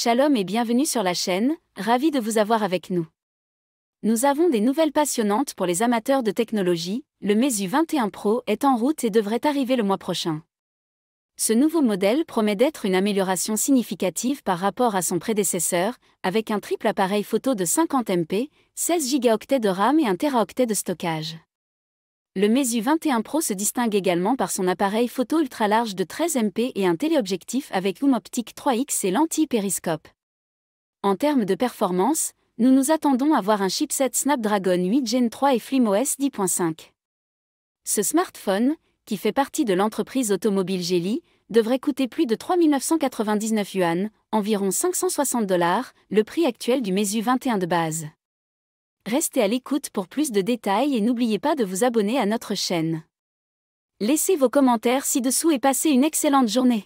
Shalom et bienvenue sur la chaîne, ravi de vous avoir avec nous. Nous avons des nouvelles passionnantes pour les amateurs de technologie, le Mesu 21 Pro est en route et devrait arriver le mois prochain. Ce nouveau modèle promet d'être une amélioration significative par rapport à son prédécesseur, avec un triple appareil photo de 50 MP, 16 Go de RAM et 1 Teraoctet de stockage. Le Meizu 21 Pro se distingue également par son appareil photo ultra large de 13 MP et un téléobjectif avec zoom optique 3x et lentille périscope. En termes de performance, nous nous attendons à voir un chipset Snapdragon 8 Gen 3 et FlimOS 10.5. Ce smartphone, qui fait partie de l'entreprise automobile Geely, devrait coûter plus de 3 999 yuan, environ 560 dollars, le prix actuel du MESU 21 de base. Restez à l'écoute pour plus de détails et n'oubliez pas de vous abonner à notre chaîne. Laissez vos commentaires ci-dessous et passez une excellente journée.